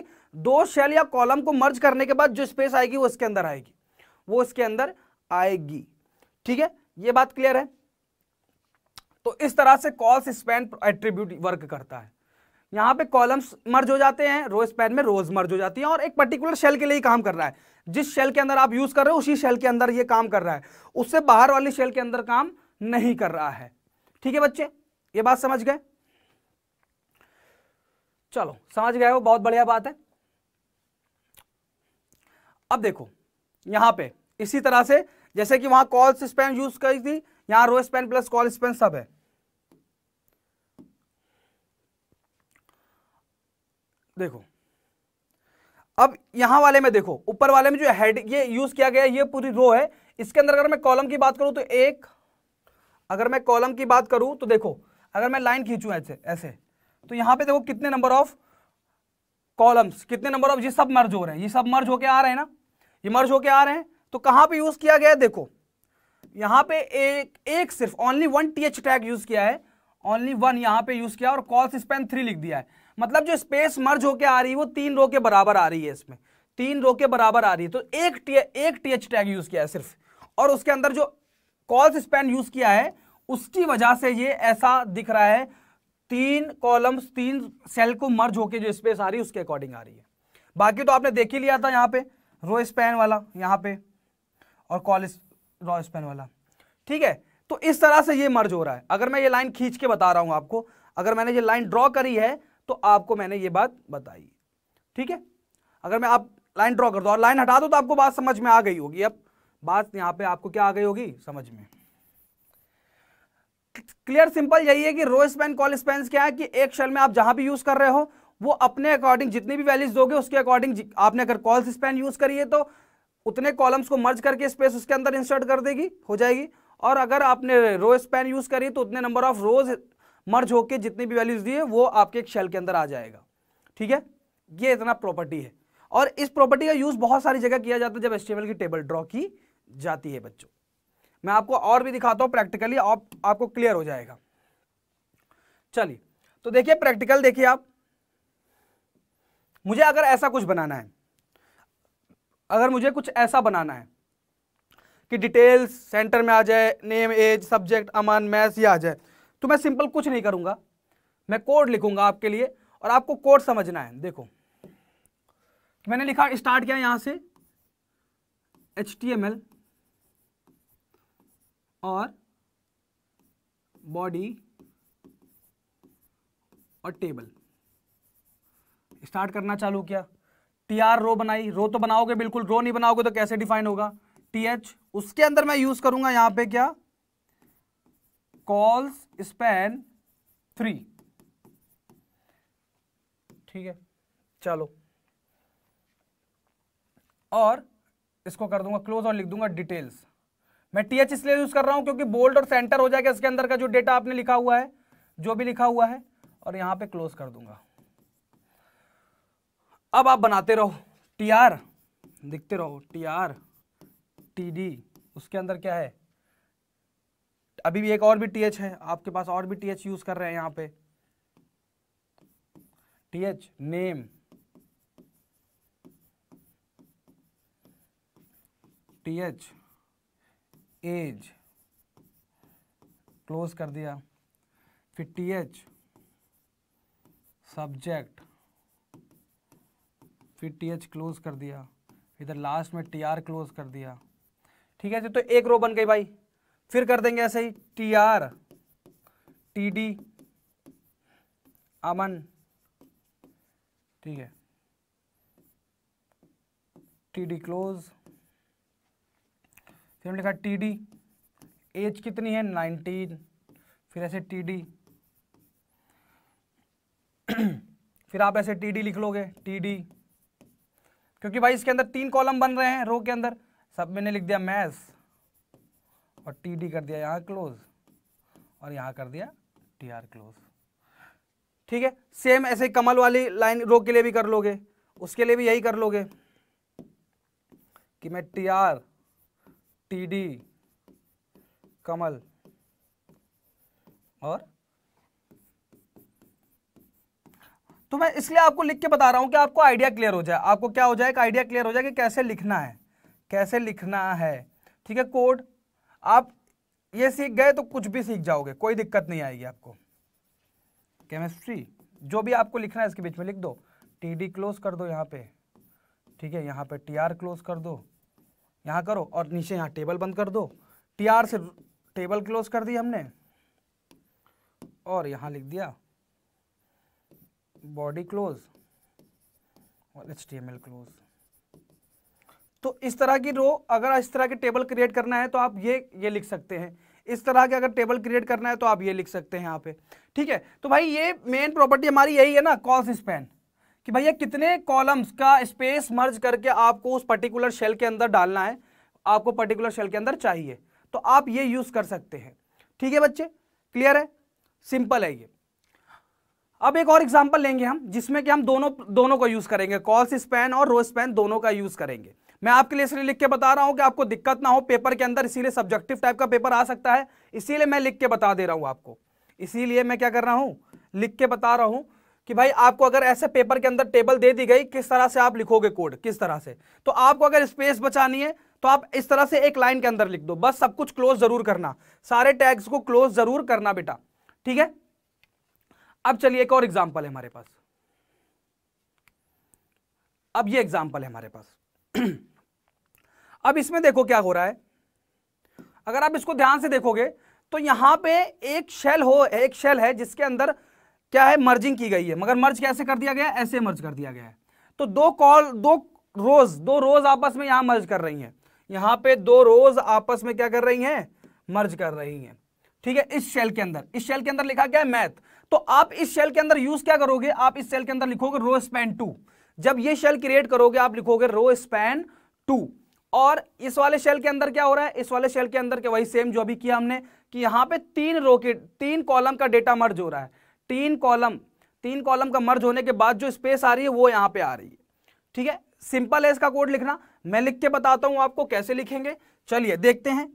दो शेल या कॉलम को मर्ज करने के बाद जो स्पेस आएगी वो इसके अंदर आएगी वो इसके अंदर आएगी ठीक है ये बात क्लियर है तो इस तरह से कॉल्स स्पैन एट्रीब्यूट वर्क करता है यहां पे कॉलम्स मर्ज हो जाते हैं रो स्पैन में रोज मर्ज हो जाती है और एक पर्टिकुलर शेल के लिए ही काम कर रहा है जिस शेल के अंदर आप यूज कर रहे हो उसी शेल के अंदर ये काम कर रहा है उससे बाहर वाली शेल के अंदर काम नहीं कर रहा है ठीक है बच्चे ये बात समझ गए चलो समझ गए वो बहुत बढ़िया बात है अब देखो यहां पे इसी तरह से जैसे कि वहां कॉल स्पेन यूज करी थी यहां row span plus col span सब है देखो अब यहां वाले में देखो ऊपर वाले में जो हेड ये यूज किया गया ये पूरी रो है इसके अंदर अगर मैं कॉलम की बात करूं तो एक अगर मैं कॉलम की बात करूं तो देखो अगर मैं लाइन खींचू ऐसे ऐसे तो यहां पे देखो कितने नंबर ऑफ कॉलम्स कितने नंबर ऑफ ये सब मर्ज हो रहे हैं ये सब मर्ज होके आ रहे हैं ना ये मर्ज होके आ रहे हैं तो कहां पे यूज किया गया है देखो यहां पे एक एक सिर्फ only one T H tag use किया है ओनली वन यहां पे यूज किया और कॉल्स स्पेन थ्री लिख दिया है मतलब जो स्पेस मर्ज होकर आ रही है वो तीन रो के बराबर आ रही है इसमें तीन रो के बराबर आ रही है तो एक टी एक टी एच टैग यूज किया है सिर्फ और उसके अंदर जो कॉल्स स्पेन यूज किया है उसकी वजह से ये ऐसा दिख रहा है तीन कॉलम्स तीन सेल को मर्ज होके जो स्पेस आ रही है उसके अकॉर्डिंग आ रही है बाकी तो आपने देख ही लिया था यहाँ पे रो स्पैन वाला यहाँ पे और कॉल रॉ स्पेन वाला ठीक है तो इस तरह से ये मर्ज हो रहा है अगर मैं ये लाइन खींच के बता रहा हूं आपको अगर मैंने ये लाइन ड्रॉ करी है तो आपको मैंने ये बात बताई ठीक है अगर मैं आप लाइन ड्रॉ कर दो और लाइन हटा दो तो आपको बात समझ में आ गई होगी अब बात यहाँ पे आपको क्या आ गई होगी समझ में क्लियर सिंपल यही है कि रो स्पेन कॉल स्पेन क्या है कि एक शेल में आप जहां भी यूज कर रहे हो वो अपने अकॉर्डिंग जितनी भी वैल्यूज दोगे उसके अकॉर्डिंग आपने अगर कॉल स्पेन यूज करिए तो उतने कॉलम्स को मर्ज करके स्पेस उसके अंदर इंसर्ट कर देगी हो जाएगी और अगर आपने रो स्पैन यूज करी तो उतने नंबर ऑफ रोज मर्ज होकर जितनी भी वैल्यूज दी है वो आपके एक शेल के अंदर आ जाएगा ठीक है ये इतना प्रॉपर्टी है और इस प्रॉपर्टी का यूज बहुत सारी जगह किया जाता है जब एस्टिमेल की टेबल ड्रॉ की जाती है बच्चों मैं आपको और भी दिखाता हूँ प्रैक्टिकली आप, आपको क्लियर हो जाएगा चलिए तो देखिए प्रैक्टिकल देखिए आप मुझे अगर ऐसा कुछ बनाना है अगर मुझे कुछ ऐसा बनाना है कि डिटेल्स सेंटर में आ जाए name age subject Aman maths ये आ जाए तो मैं सिंपल कुछ नहीं करूँगा मैं कोड लिखूंगा आपके लिए और आपको कोड समझना है देखो मैंने लिखा स्टार्ट किया यहाँ से एच टी एम एल और बॉडी और टेबल स्टार्ट करना चालू किया टी आर रो बनाई रो तो बनाओगे बिल्कुल रो नहीं बनाओगे तो कैसे डिफाइन होगा टी एच उसके अंदर मैं यूज करूंगा यहां पे क्या कॉल्स स्पैन थ्री ठीक है चलो और इसको कर दूंगा क्लोज और लिख दूंगा डिटेल्स मैं टी एच इसलिए यूज कर रहा हूं क्योंकि बोल्ड और सेंटर हो जाएगा इसके अंदर का जो डेटा आपने लिखा हुआ है जो भी लिखा हुआ है और यहां पे क्लोज कर दूंगा अब आप बनाते रहो टी आर दिखते रहो टी आर टी डी उसके अंदर क्या है अभी भी एक और भी टी एच है आपके पास और भी टी एच यूज कर रहे हैं यहां पे T H name T H age close कर दिया फिर टी एच सब्जेक्ट फिर टी एच क्लोज कर दिया इधर लास्ट में टी आर क्लोज कर दिया ठीक है जी तो एक रो बन गई भाई फिर कर देंगे ऐसे ही T R T D Aman ठीक है टी डी क्लोज फिर हमने लिखा टी डी एज कितनी है नाइनटीन फिर ऐसे टी डी फिर आप ऐसे टी डी लिख लोगे टी डी क्योंकि भाई इसके अंदर तीन कॉलम बन रहे हैं रो के अंदर सब मैंने लिख दिया मैस और टी डी कर दिया यहाँ क्लोज और यहाँ कर दिया टी आर क्लोज ठीक है सेम ऐसे कमल वाली लाइन रो के लिए भी कर लोगे उसके लिए भी यही कर लोगे कि मैं T R T D Kamal और तो मैं इसलिए आपको लिख के बता रहा हूँ कि आपको आइडिया क्लियर हो जाए आपको क्या हो जाए आइडिया क्लियर हो जाए कि कैसे लिखना है कैसे लिखना है ठीक है कोड आप ये सीख गए तो कुछ भी सीख जाओगे कोई दिक्कत नहीं आएगी आपको केमिस्ट्री जो भी आपको लिखना है इसके बीच में लिख दो टी डी क्लोज कर दो यहाँ पे ठीक है यहाँ पे टी आर क्लोज कर दो यहाँ करो और नीचे यहाँ टेबल बंद कर दो टी आर से टेबल क्लोज कर दी हमने और यहाँ लिख दिया बॉडी क्लोज और एच क्लोज तो इस तरह की रो अगर इस तरह के टेबल क्रिएट करना है तो आप ये ये लिख सकते हैं इस तरह के अगर टेबल क्रिएट करना है तो आप ये लिख सकते हैं यहाँ पे ठीक है तो भाई ये मेन प्रॉपर्टी हमारी यही है ना कॉस स्पैन कि भैया कितने कॉलम्स का स्पेस मर्ज करके आपको उस पर्टिकुलर शेल के अंदर डालना है आपको पर्टिकुलर शेल के अंदर चाहिए तो आप ये यूज़ कर सकते हैं ठीक है बच्चे क्लियर है सिंपल है ये अब एक और एग्जाम्पल लेंगे हम जिसमें कि हम दोनों दोनों को यूज करेंगे कॉल्स स्पैन और रो स्पैन दोनों का यूज करेंगे मैं आपके लिए इसलिए लिख के बता रहा हूं कि आपको दिक्कत ना हो पेपर के अंदर इसीलिए सब्जेक्टिव टाइप का पेपर आ सकता है इसीलिए मैं लिख के बता दे रहा हूं आपको इसीलिए मैं क्या कर रहा हूं लिख के बता रहा हूं कि भाई आपको अगर ऐसे पेपर के अंदर टेबल दे दी गई किस तरह से आप लिखोगे कोड किस तरह से तो आपको अगर स्पेस बचानी है तो आप इस तरह से एक लाइन के अंदर लिख दो बस सब कुछ क्लोज जरूर करना सारे टैग्स को क्लोज जरूर करना बेटा ठीक है अब चलिए एक और एग्जाम्पल है हमारे पास अब ये एग्जाम्पल है हमारे पास अब इसमें देखो क्या हो रहा है अगर आप इसको ध्यान से देखोगे तो यहां पे एक शेल हो एक शेल है जिसके अंदर क्या है मर्जिंग की गई है मगर मर्ज कैसे कर दिया गया है ऐसे मर्ज कर दिया गया है तो दो कॉल दो रोज दो रोज आपस में यहां मर्ज कर रही हैं यहां पे दो रोज आपस में क्या कर रही हैं मर्ज कर रही हैं ठीक है इस शेल के अंदर इस शेल के अंदर लिखा गया है मैथ तो आप इस शेल के अंदर यूज क्या करोगे आप इस शेल के अंदर लिखोगे रो स्पैन टू जब ये शेल क्रिएट करोगे आप लिखोगे रो स्पैन टू और इस वाले शेल के अंदर क्या हो रहा है इस वाले शेल के अंदर के वही सेम जो अभी किया हमने कि यहां पे तीन रो के तीन कॉलम का डेटा मर्ज हो रहा है तीन कॉलम तीन कॉलम का मर्ज होने के बाद जो स्पेस आ रही है वो यहां पे आ रही है ठीक है सिंपल है इसका कोड लिखना मैं लिख के बताता हूं आपको कैसे लिखेंगे चलिए देखते हैं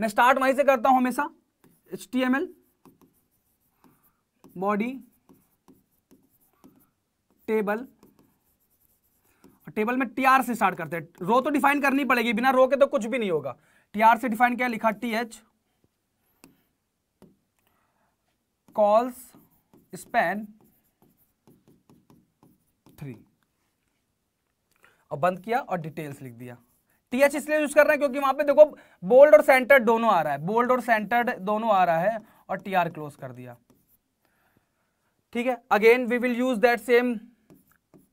मैं स्टार्ट वहीं से करता हूं हमेशा H T M L body table table में टीआर से स्टार्ट करते हैं रो तो डिफाइन करनी पड़ेगी बिना रो के तो कुछ भी नहीं होगा टीआर से डिफाइन क्या लिखा T H cols span three और बंद किया और डिटेल्स लिख दिया टीएच इसलिए यूज कर रहे हैं क्योंकि वहां पे देखो बोल्ड और सेंटर्ड दोनों आ रहा है बोल्ड और सेंटर्ड दोनों आ रहा है और टीआर क्लोज कर दिया ठीक है again we will use that same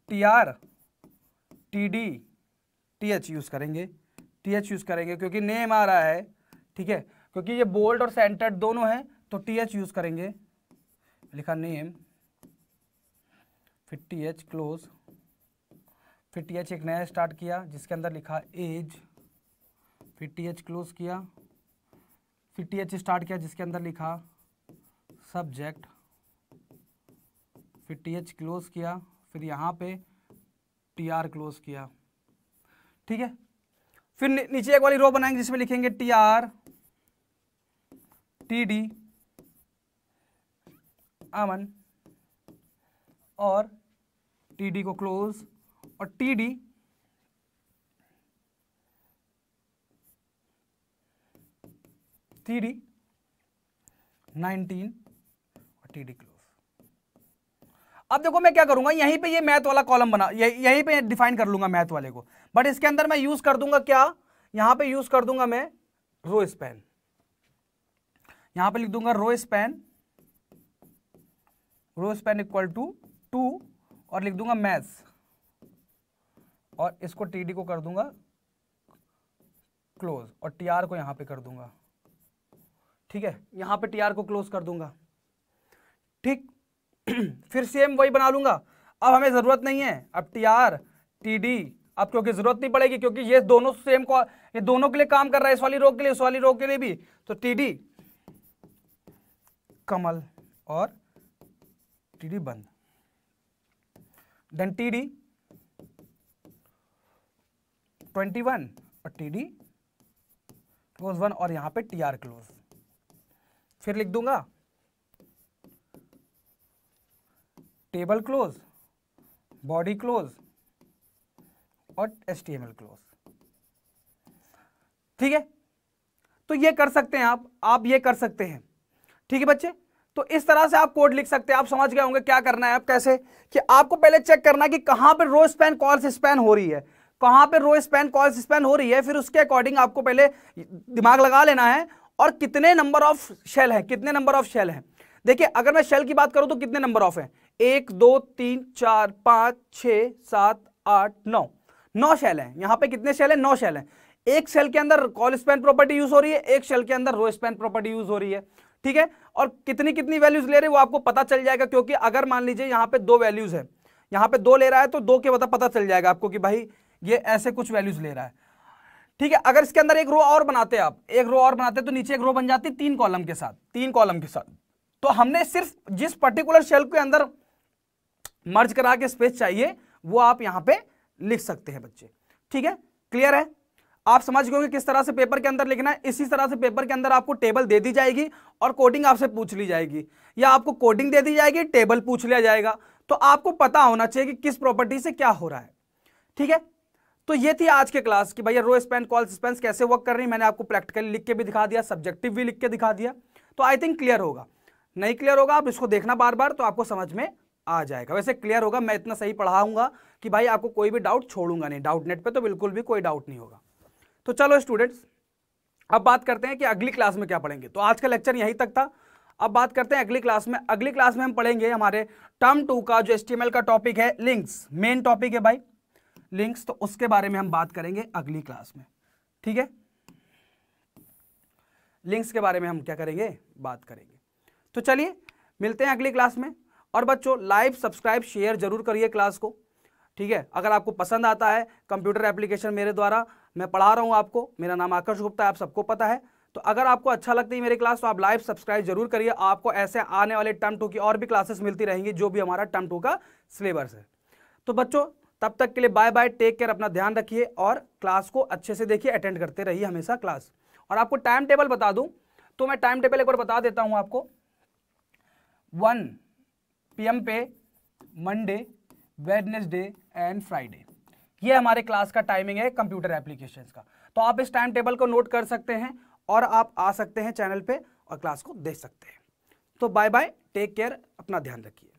T R T D T H use करेंगे टी एच यूज करेंगे क्योंकि नेम आ रहा है ठीक है क्योंकि ये बोल्ड और सेंटर्ड दोनों हैं तो टी एच यूज करेंगे लिखा नेम फिर टी एच क्लोज फिर टी एच एक नया स्टार्ट किया जिसके अंदर लिखा एज फिर टी एच क्लोज किया फिर टी एच स्टार्ट किया जिसके अंदर लिखा सब्जेक्ट फिर टी एच क्लोज किया फिर यहाँ पे टी आर क्लोज किया ठीक है फिर नीचे एक वाली रो बनाएंगे जिसमें लिखेंगे T R T D Aman और टी डी को क्लोज और T D T D nineteen और टी डी क्लोज अब देखो मैं क्या करूंगा यहीं पे ये मैथ वाला कॉलम बना यहीं पे डिफाइन कर लूंगा मैथ वाले को बट इसके अंदर मैं यूज कर दूंगा क्या यहां पे यूज कर दूंगा मैं रो स्पैन यहां पे लिख दूंगा row span row span equal to two और लिख दूंगा मैथ्स और इसको टीडी को कर दूंगा क्लोज और टी को यहां पर कर दूंगा ठीक है यहां पर टी को क्लोज कर दूंगा ठीक फिर सेम वही बना लूंगा अब हमें ज़रूरत नहीं है अब टी आर टी डी अब क्योंकि ज़रूरत नहीं पड़ेगी क्योंकि ये दोनों सेम को ये दोनों के लिए काम कर रहा है इस वाली रोग के लिए उस वाली रोग के लिए भी तो टी डी कमल और टी डी बंद then T D twenty one और टी डी क्लोज वन और यहां पे टी आर क्लोज फिर लिख दूंगा टेबल क्लोज बॉडी क्लोज और H T M L close ठीक है तो ये कर सकते हैं आप आप ये कर सकते हैं ठीक है बच्चे तो इस तरह से आप कोड लिख सकते हैं आप समझ गए होंगे क्या करना है आप कैसे कि आपको पहले चेक करना कि कहां पर रो स्पैन कॉल स्पैन हो रही है कहां पर रो स्पैन कॉल स्पैन हो रही है फिर उसके अकॉर्डिंग आपको पहले दिमाग लगा लेना है और कितने नंबर ऑफ शेल है कितने नंबर ऑफ शेल है देखिए अगर मैं शेल की बात करूं तो कितने नंबर ऑफ है एक दो तीन चार पांच छ सात आठ नौ नौ शेल हैं यहां पे कितने शेल हैं नौ शेल हैं एक शेल के अंदर कॉल स्पैन प्रॉपर्टी यूज हो रही है एक शेल के अंदर रो स्पैन प्रॉपर्टी यूज हो रही है ठीक है और कितनी कितनी वैल्यूज ले रहे हैं वो आपको पता चल जाएगा क्योंकि अगर मान लीजिए यहां पे दो वैल्यूज है यहां पे दो ले रहा है तो दो के पता मतलब पता चल जाएगा आपको कि भाई ये ऐसे कुछ वैल्यूज ले रहा है ठीक है अगर इसके अंदर एक रो और बनाते आप एक रो और बनाते तो नीचे एक रो बन जाती तीन कॉलम के साथ तीन कॉलम के साथ तो हमने सिर्फ जिस पर्टिकुलर शेल के अंदर मर्ज करा के स्पेस चाहिए वो आप यहां पे लिख सकते हैं बच्चे ठीक है क्लियर है आप समझ गए किस तरह से पेपर के अंदर लिखना है इसी तरह से पेपर के अंदर आपको टेबल दे दी जाएगी और कोडिंग आपसे पूछ ली जाएगी या आपको कोडिंग दे दी जाएगी टेबल पूछ लिया जाएगा तो आपको पता होना चाहिए कि किस प्रॉपर्टी से क्या हो रहा है ठीक है तो ये थी आज के क्लास कि भैया रो स्पेन कॉल स्पेंस कैसे वर्क कर रही मैंने आपको प्रैक्टिकली लिख के भी दिखा दिया सब्जेक्टिव भी लिख के दिखा दिया तो आई थिंक क्लियर होगा नहीं क्लियर होगा आप इसको देखना बार बार तो आपको समझ में आ जाएगा वैसे क्लियर होगा मैं इतना सही पढ़ाऊंगा कि भाई आपको कोई भी डाउट छोड़ूंगा नहीं डाउट नेट पे तो बिल्कुल भी कोई डाउट नहीं होगा तो चलो स्टूडेंट्स अब बात करते हैं कि अगली क्लास में क्या पढ़ेंगे तो आज का लेक्चर यहीं तक था अब बात करते हैं अगली क्लास में अगली क्लास में हम पढ़ेंगे हमारे टर्म टू का जो एस का टॉपिक है लिंक्स मेन टॉपिक है भाई लिंक्स तो उसके बारे में हम बात करेंगे अगली क्लास में ठीक है लिंक्स के बारे में हम क्या करेंगे बात करेंगे तो चलिए मिलते हैं अगली क्लास में और बच्चों लाइव सब्सक्राइब शेयर जरूर करिए क्लास को ठीक है अगर आपको पसंद आता है कंप्यूटर एप्लीकेशन मेरे द्वारा मैं पढ़ा रहा हूँ आपको मेरा नाम आकर्ष गुप्ता है आप सबको पता है तो अगर आपको अच्छा लगता है मेरी क्लास तो आप लाइव सब्सक्राइब जरूर करिए आपको ऐसे आने वाले टर्म टू की और भी क्लासेस मिलती रहेंगी जो भी हमारा टर्म टू का सिलेबस है तो बच्चों तब तक के लिए बाय बाय टेक केयर अपना ध्यान रखिए और क्लास को अच्छे से देखिए अटेंड करते रहिए हमेशा क्लास और आपको टाइम टेबल बता दूँ तो मैं टाइम टेबल एक बार बता देता हूँ आपको वन पीएम पे मंडे वेडनेसडे एंड फ्राइडे ये हमारे क्लास का टाइमिंग है कंप्यूटर एप्लीकेशंस का तो आप इस टाइम टेबल को नोट कर सकते हैं और आप आ सकते हैं चैनल पे और क्लास को देख सकते हैं तो बाय बाय टेक केयर अपना ध्यान रखिए